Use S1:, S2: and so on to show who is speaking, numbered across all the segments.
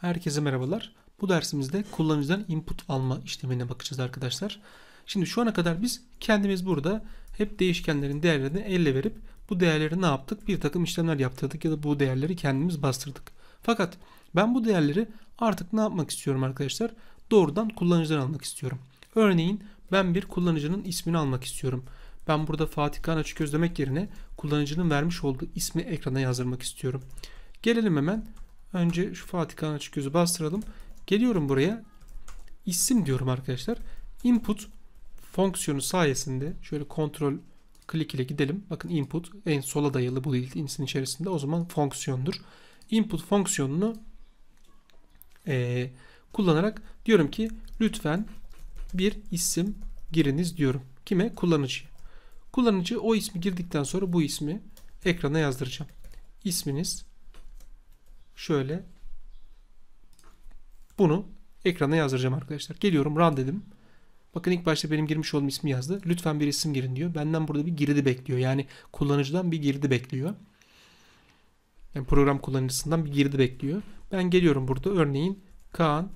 S1: Herkese merhabalar. Bu dersimizde kullanıcıdan input alma işlemine bakacağız arkadaşlar. Şimdi şu ana kadar biz kendimiz burada hep değişkenlerin değerlerini elle verip bu değerleri ne yaptık? Bir takım işlemler yaptırdık ya da bu değerleri kendimiz bastırdık. Fakat ben bu değerleri artık ne yapmak istiyorum arkadaşlar? Doğrudan kullanıcıdan almak istiyorum. Örneğin ben bir kullanıcının ismini almak istiyorum. Ben burada Fatih Kaan Açıköz demek yerine kullanıcının vermiş olduğu ismi ekrana yazdırmak istiyorum. Gelelim hemen Önce şu Fatih Kaan açık gözü bastıralım. Geliyorum buraya. İsim diyorum arkadaşlar. Input fonksiyonu sayesinde şöyle kontrol klik ile gidelim. Bakın input en sola dayalı bu değil. içerisinde o zaman fonksiyondur. Input fonksiyonunu e, kullanarak diyorum ki lütfen bir isim giriniz diyorum. Kime? Kullanıcıya. Kullanıcı o ismi girdikten sonra bu ismi ekrana yazdıracağım. İsminiz şöyle bunu ekrana yazdıracağım arkadaşlar. Geliyorum run dedim. Bakın ilk başta benim girmiş olduğum ismi yazdı. Lütfen bir isim girin diyor. Benden burada bir girdi bekliyor. Yani kullanıcıdan bir girdi bekliyor. Yani program kullanıcısından bir girdi bekliyor. Ben geliyorum burada örneğin Kaan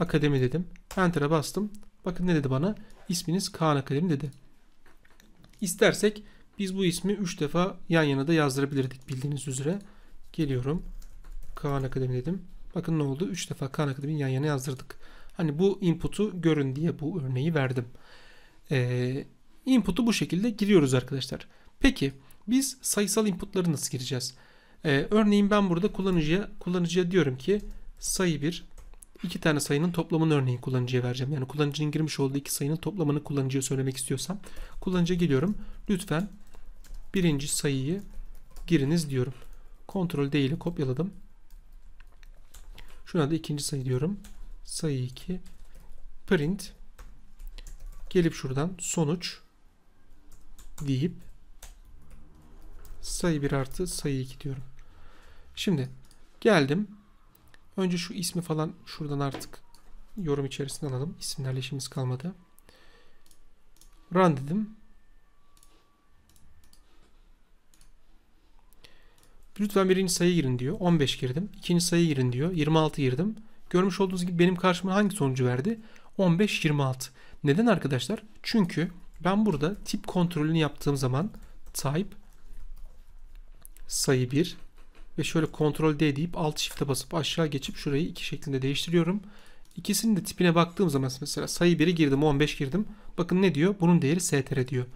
S1: Akademi dedim. Enter'a bastım. Bakın ne dedi bana? İsminiz Kaan Akademi dedi. İstersek biz bu ismi 3 defa yan yana da yazdırabilirdik bildiğiniz üzere. Geliyorum. Kaan Akademi dedim. Bakın ne oldu? 3 defa Kaan Akademi'yi yan yana yazdırdık. Hani bu input'u görün diye bu örneği verdim. Ee, input'u bu şekilde giriyoruz arkadaşlar. Peki biz sayısal input'ları nasıl gireceğiz? Ee, örneğin ben burada kullanıcıya kullanıcıya diyorum ki sayı 1 iki tane sayının toplamını örneğin kullanıcıya vereceğim. Yani kullanıcının girmiş olduğu iki sayının toplamını kullanıcıya söylemek istiyorsam kullanıcıya geliyorum. Lütfen birinci sayıyı giriniz diyorum. Ctrl D ile kopyaladım. Şuna da ikinci sayı diyorum. Sayı 2 print gelip şuradan sonuç deyip sayı 1 artı sayı 2 diyorum. Şimdi geldim. Önce şu ismi falan şuradan artık yorum içerisinde alalım. İsimlerle işimiz kalmadı. Run dedim. Lütfen birinci sayı girin diyor. 15 girdim. İkinci sayı girin diyor. 26 girdim. Görmüş olduğunuz gibi benim karşıma hangi sonucu verdi? 15, 26. Neden arkadaşlar? Çünkü ben burada tip kontrolünü yaptığım zaman type sayı 1 ve şöyle kontrol D deyip alt shift'e basıp aşağı geçip şurayı iki şeklinde değiştiriyorum. İkisinin de tipine baktığım zaman mesela sayı 1'e girdim 15 girdim. Bakın ne diyor? Bunun değeri str diyor.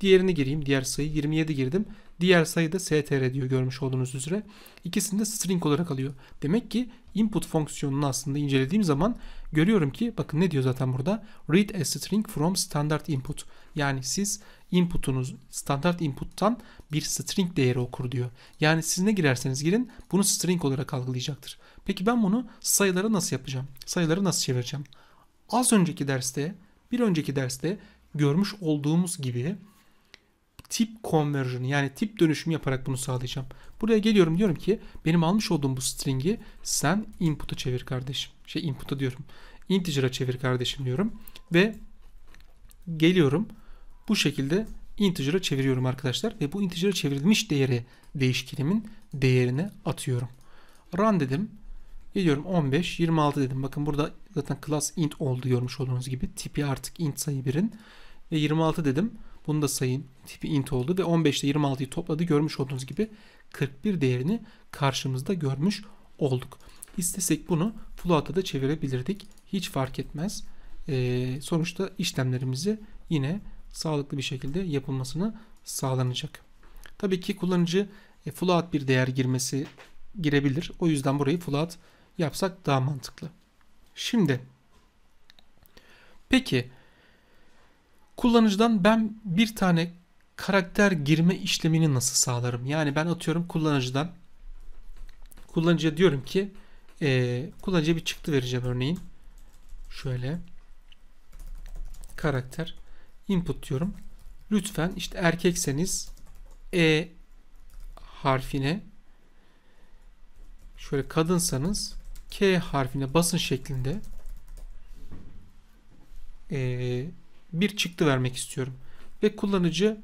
S1: Diğerini gireyim. Diğer sayı 27 girdim. Diğer sayı da str diyor görmüş olduğunuz üzere. İkisini de string olarak alıyor. Demek ki input fonksiyonunu aslında incelediğim zaman görüyorum ki bakın ne diyor zaten burada. Read a string from standard input. Yani siz inputunuz standart inputtan bir string değeri okur diyor. Yani siz ne girerseniz girin bunu string olarak algılayacaktır. Peki ben bunu sayılara nasıl yapacağım? Sayıları nasıl çevireceğim? Az önceki derste, bir önceki derste görmüş olduğumuz gibi tip conversion yani tip dönüşümü yaparak bunu sağlayacağım. Buraya geliyorum diyorum ki benim almış olduğum bu string'i sen input'a çevir kardeşim. Şey input'a diyorum. Integer'a çevir kardeşim diyorum. Ve geliyorum bu şekilde integer'a çeviriyorum arkadaşlar. Ve bu integer'a çevrilmiş değeri değişkenimin değerine atıyorum. Run dedim. Geliyorum 15, 26 dedim. Bakın burada zaten class int oldu görmüş olduğunuz gibi. Tipi artık int sayı birin. Ve 26 dedim. Bunu da sayın tipi int oldu ve 15 ile 26'yı topladı. Görmüş olduğunuz gibi 41 değerini karşımızda görmüş olduk. İstesek bunu float'a da çevirebilirdik. Hiç fark etmez. Ee, sonuçta işlemlerimizi yine sağlıklı bir şekilde yapılmasını sağlanacak. Tabii ki kullanıcı e, float bir değer girmesi girebilir. O yüzden burayı float yapsak daha mantıklı. Şimdi peki Kullanıcıdan ben bir tane karakter girme işlemini nasıl sağlarım? Yani ben atıyorum kullanıcıdan kullanıcıya diyorum ki e, kullanıcıya bir çıktı vereceğim örneğin. Şöyle karakter input diyorum. Lütfen işte erkekseniz e harfine şöyle kadınsanız K harfine basın şeklinde e, bir çıktı vermek istiyorum. Ve kullanıcının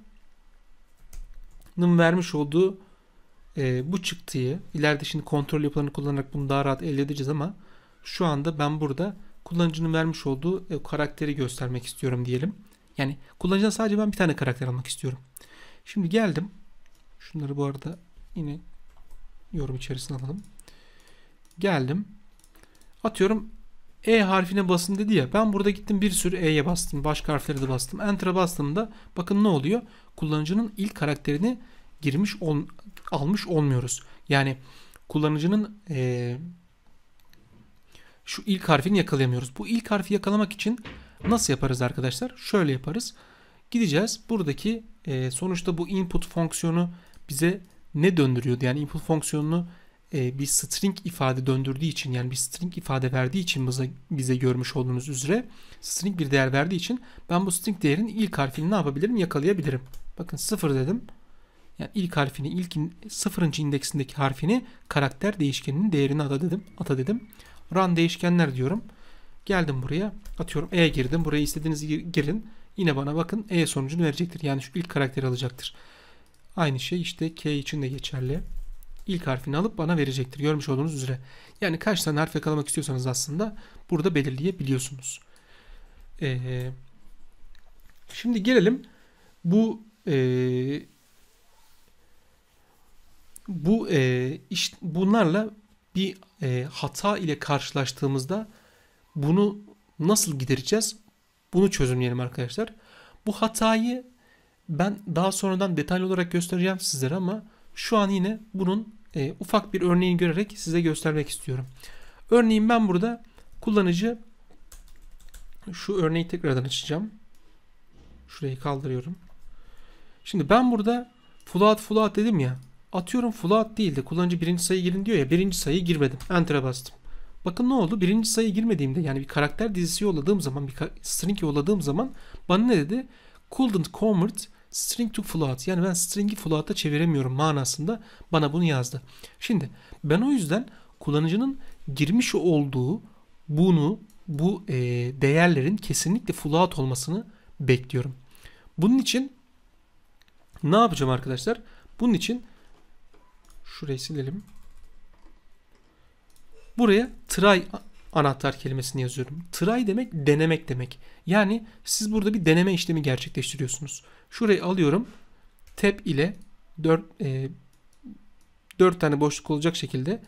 S1: vermiş olduğu e, bu çıktıyı ileride şimdi kontrol yapılarını kullanarak bunu daha rahat elde edeceğiz ama şu anda ben burada kullanıcının vermiş olduğu e, karakteri göstermek istiyorum diyelim. Yani kullanıcıdan sadece ben bir tane karakter almak istiyorum. Şimdi geldim. Şunları bu arada yine yorum içerisine alalım. Geldim. Atıyorum e harfine basın dedi ya. Ben burada gittim bir sürü E'ye bastım. Başka harflere de bastım. Enter'a bastığımda bakın ne oluyor? Kullanıcının ilk karakterini girmiş ol, almış olmuyoruz. Yani kullanıcının e, şu ilk harfini yakalayamıyoruz. Bu ilk harfi yakalamak için nasıl yaparız arkadaşlar? Şöyle yaparız. Gideceğiz. Buradaki e, sonuçta bu input fonksiyonu bize ne döndürüyordu? Yani input fonksiyonunu e, bir string ifade döndürdüğü için yani bir string ifade verdiği için bize, bize görmüş olduğunuz üzere string bir değer verdiği için ben bu string değerin ilk harfini ne yapabilirim yakalayabilirim. Bakın 0 dedim. Yani ilk harfini, ilk in, sıfırıncı indeksindeki harfini karakter değişkeninin değerini ata dedim. Ata dedim. Run değişkenler diyorum. Geldim buraya. Atıyorum E girdim. Buraya istediğiniz girin. Yine bana bakın E sonucunu verecektir. Yani şu ilk karakteri alacaktır. Aynı şey işte K için de geçerli ilk harfini alıp bana verecektir. Görmüş olduğunuz üzere. Yani kaç tane harf yakalamak istiyorsanız aslında burada belirleyebiliyorsunuz. Ee, şimdi gelelim bu e, bu e, iş, bunlarla bir e, hata ile karşılaştığımızda bunu nasıl gidereceğiz? Bunu çözümleyelim arkadaşlar. Bu hatayı ben daha sonradan detaylı olarak göstereceğim sizlere ama şu an yine bunun e, ufak bir örneğini görerek size göstermek istiyorum. Örneğin ben burada kullanıcı şu örneği tekrardan açacağım. Şurayı kaldırıyorum. Şimdi ben burada float float dedim ya. Atıyorum float değildi kullanıcı birinci sayı girin diyor ya. Birinci sayı girmedim. Enter'a bastım. Bakın ne oldu? Birinci sayı girmediğimde yani bir karakter dizisi yolladığım zaman bir string yolladığım zaman bana ne dedi? Couldn't convert string to float yani ben string'i float'a çeviremiyorum manasında bana bunu yazdı. Şimdi ben o yüzden kullanıcının girmiş olduğu bunu bu e, değerlerin kesinlikle float olmasını bekliyorum. Bunun için ne yapacağım arkadaşlar? Bunun için şurayı silelim. Buraya try anahtar kelimesini yazıyorum. Try demek denemek demek. Yani siz burada bir deneme işlemi gerçekleştiriyorsunuz. Şurayı alıyorum. Tab ile 4 e, 4 tane boşluk olacak şekilde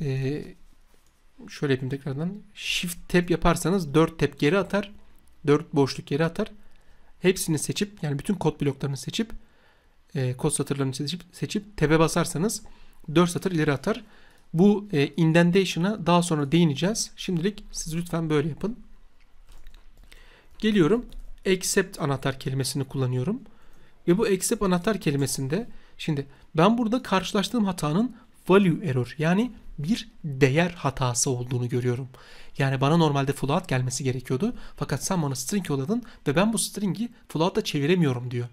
S1: e, şöyle yapayım tekrardan. Shift tab yaparsanız 4 tab geri atar. 4 boşluk geri atar. Hepsini seçip yani bütün kod bloklarını seçip e, kod satırlarını seçip, seçip tab'e basarsanız 4 satır ileri atar. Bu e, indentation'a daha sonra değineceğiz. Şimdilik siz lütfen böyle yapın. Geliyorum. Accept anahtar kelimesini kullanıyorum. Ve bu accept anahtar kelimesinde şimdi ben burada karşılaştığım hatanın value error yani bir değer hatası olduğunu görüyorum. Yani bana normalde float gelmesi gerekiyordu. Fakat sen bana string yolladın ve ben bu stringi float'a çeviremiyorum diyor.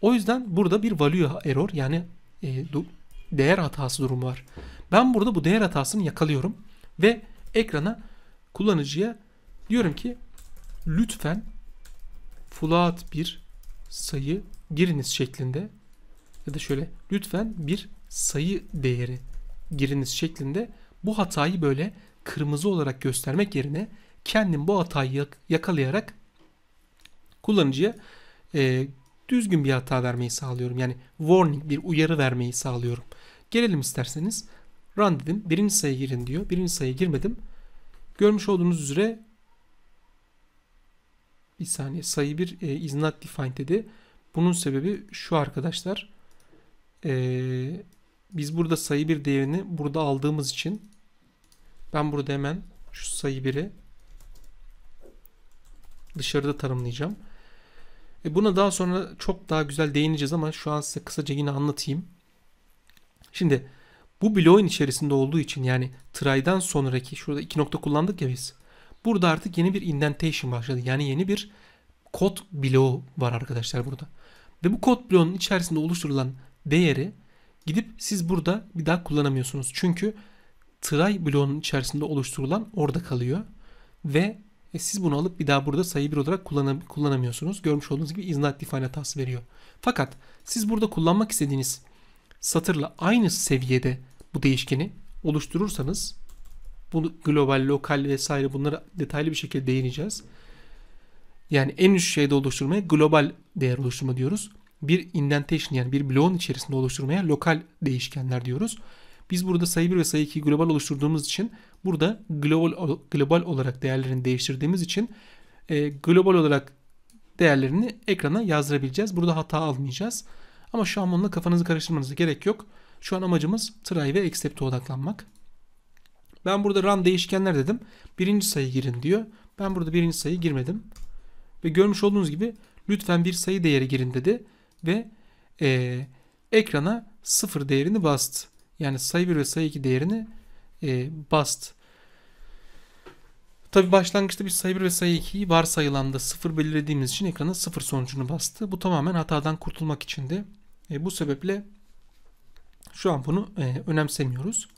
S1: O yüzden burada bir value error yani e, değer hatası durumu var. Ben burada bu değer hatasını yakalıyorum ve ekrana kullanıcıya diyorum ki lütfen fulat bir sayı giriniz şeklinde ya da şöyle lütfen bir sayı değeri giriniz şeklinde bu hatayı böyle kırmızı olarak göstermek yerine kendim bu hatayı yakalayarak kullanıcıya e, düzgün bir hata vermeyi sağlıyorum. Yani warning bir uyarı vermeyi sağlıyorum. Gelelim isterseniz run dedim. Birinci sayı girin diyor. Birinci sayı girmedim. Görmüş olduğunuz üzere bir saniye sayı 1 e, is not defined dedi. Bunun sebebi şu arkadaşlar. E, biz burada sayı 1 değerini burada aldığımız için ben burada hemen şu sayı 1'i dışarıda tanımlayacağım. E buna daha sonra çok daha güzel değineceğiz ama şu an size kısaca yine anlatayım. Şimdi bu bloğun içerisinde olduğu için yani try'dan sonraki şurada iki nokta kullandık ya biz. Burada artık yeni bir indentation başladı. Yani yeni bir kod bloğu var arkadaşlar burada. Ve bu kod bloğunun içerisinde oluşturulan değeri gidip siz burada bir daha kullanamıyorsunuz. Çünkü try bloğunun içerisinde oluşturulan orada kalıyor. Ve e, siz bunu alıp bir daha burada sayı 1 olarak kullanam kullanamıyorsunuz. Görmüş olduğunuz gibi is not define hatası veriyor. Fakat siz burada kullanmak istediğiniz satırla aynı seviyede bu değişkeni oluşturursanız bunu global, lokal vesaire bunlara detaylı bir şekilde değineceğiz. Yani en üst şeyde oluşturmaya global değer oluşturma diyoruz. Bir indentation yani bir bloğun içerisinde oluşturmaya lokal değişkenler diyoruz. Biz burada sayı 1 ve sayı 2'yi global oluşturduğumuz için burada global global olarak değerlerini değiştirdiğimiz için e, global olarak değerlerini ekrana yazdırabileceğiz. Burada hata almayacağız. Ama şu an bununla kafanızı karıştırmanıza gerek yok. Şu an amacımız try ve except'e odaklanmak. Ben burada run değişkenler dedim. Birinci sayı girin diyor. Ben burada birinci sayı girmedim. Ve görmüş olduğunuz gibi lütfen bir sayı değeri girin dedi. Ve e, ekrana sıfır değerini bast, Yani sayı 1 ve sayı 2 değerini e, bastı. Tabi başlangıçta bir sayı 1 ve sayı 2'yi varsayılan da 0 belirlediğimiz için ekrana sıfır sonucunu bastı. Bu tamamen hatadan kurtulmak içindi. E, bu sebeple şu an bunu e, önemsemiyoruz.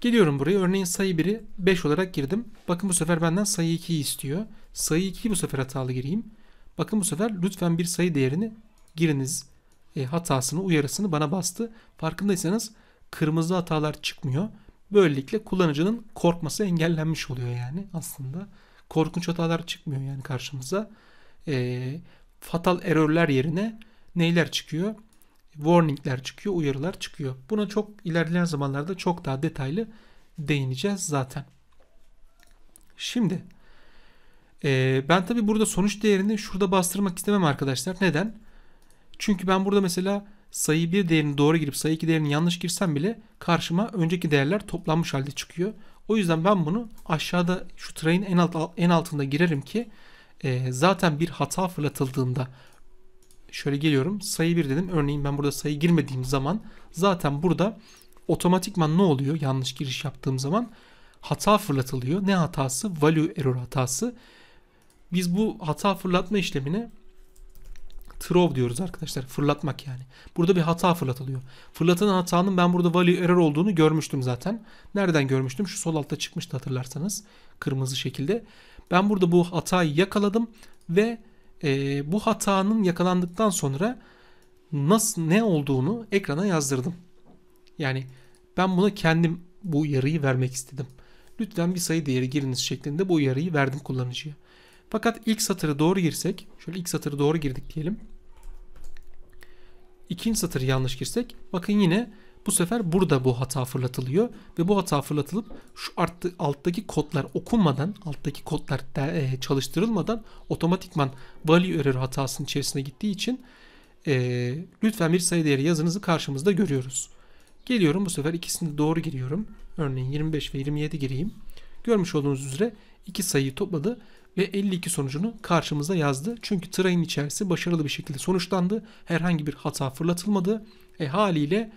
S1: Geliyorum buraya. Örneğin sayı 1'i 5 olarak girdim. Bakın bu sefer benden sayı 2'yi istiyor. Sayı 2'yi bu sefer hatalı gireyim. Bakın bu sefer lütfen bir sayı değerini giriniz e, hatasını, uyarısını bana bastı. Farkındaysanız kırmızı hatalar çıkmıyor. Böylelikle kullanıcının korkması engellenmiş oluyor yani aslında. Korkunç hatalar çıkmıyor yani karşımıza. E, fatal erörler yerine neyler çıkıyor? warningler çıkıyor, uyarılar çıkıyor. Buna çok ilerleyen zamanlarda çok daha detaylı değineceğiz zaten. Şimdi e, ben tabi burada sonuç değerini şurada bastırmak istemem arkadaşlar. Neden? Çünkü ben burada mesela sayı 1 değerini doğru girip sayı 2 değerini yanlış girsem bile karşıma önceki değerler toplanmış halde çıkıyor. O yüzden ben bunu aşağıda şu train en, alt, en altında girerim ki e, zaten bir hata fırlatıldığında şöyle geliyorum sayı 1 dedim. Örneğin ben burada sayı girmediğim zaman zaten burada otomatikman ne oluyor yanlış giriş yaptığım zaman? Hata fırlatılıyor. Ne hatası? Value error hatası. Biz bu hata fırlatma işlemini throw diyoruz arkadaşlar. Fırlatmak yani. Burada bir hata fırlatılıyor. Fırlatılan hatanın ben burada value error olduğunu görmüştüm zaten. Nereden görmüştüm? Şu sol altta çıkmıştı hatırlarsanız. Kırmızı şekilde. Ben burada bu hatayı yakaladım ve e, bu hatanın yakalandıktan sonra nasıl ne olduğunu ekrana yazdırdım. Yani ben buna kendim bu uyarıyı vermek istedim. Lütfen bir sayı değeri giriniz şeklinde bu uyarıyı verdim kullanıcıya. Fakat ilk satırı doğru girsek, şöyle ilk satırı doğru girdik diyelim. İkinci satırı yanlış girsek, bakın yine bu sefer burada bu hata fırlatılıyor ve bu hata fırlatılıp şu arttı, alttaki kodlar okunmadan, alttaki kodlar de, e, çalıştırılmadan otomatikman value error hatasının içerisine gittiği için e, lütfen bir sayı değeri yazınızı karşımızda görüyoruz. Geliyorum bu sefer ikisini doğru giriyorum. Örneğin 25 ve 27 gireyim. Görmüş olduğunuz üzere iki sayıyı topladı ve 52 sonucunu karşımıza yazdı. Çünkü tırayın içerisi başarılı bir şekilde sonuçlandı. Herhangi bir hata fırlatılmadı. E haliyle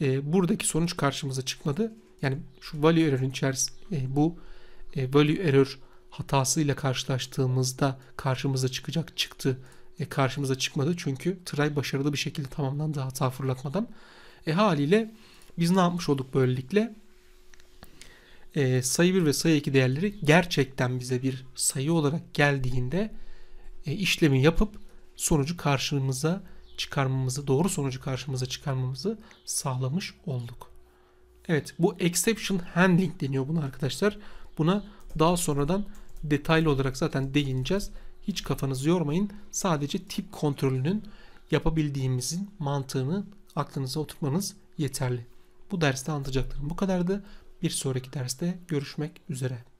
S1: e, buradaki sonuç karşımıza çıkmadı. Yani şu value error'ın içerisinde bu e, value error hatasıyla karşılaştığımızda karşımıza çıkacak çıktı. E, karşımıza çıkmadı çünkü try başarılı bir şekilde tamamlandı hata fırlatmadan. E haliyle biz ne yapmış olduk böylelikle? E, sayı 1 ve sayı 2 değerleri gerçekten bize bir sayı olarak geldiğinde e, işlemi yapıp sonucu karşımıza çıkarmamızı, doğru sonucu karşımıza çıkarmamızı sağlamış olduk. Evet bu exception handling deniyor buna arkadaşlar. Buna daha sonradan detaylı olarak zaten değineceğiz. Hiç kafanızı yormayın. Sadece tip kontrolünün yapabildiğimizin mantığını aklınıza oturtmanız yeterli. Bu derste anlatacaklarım bu kadardı. Bir sonraki derste görüşmek üzere.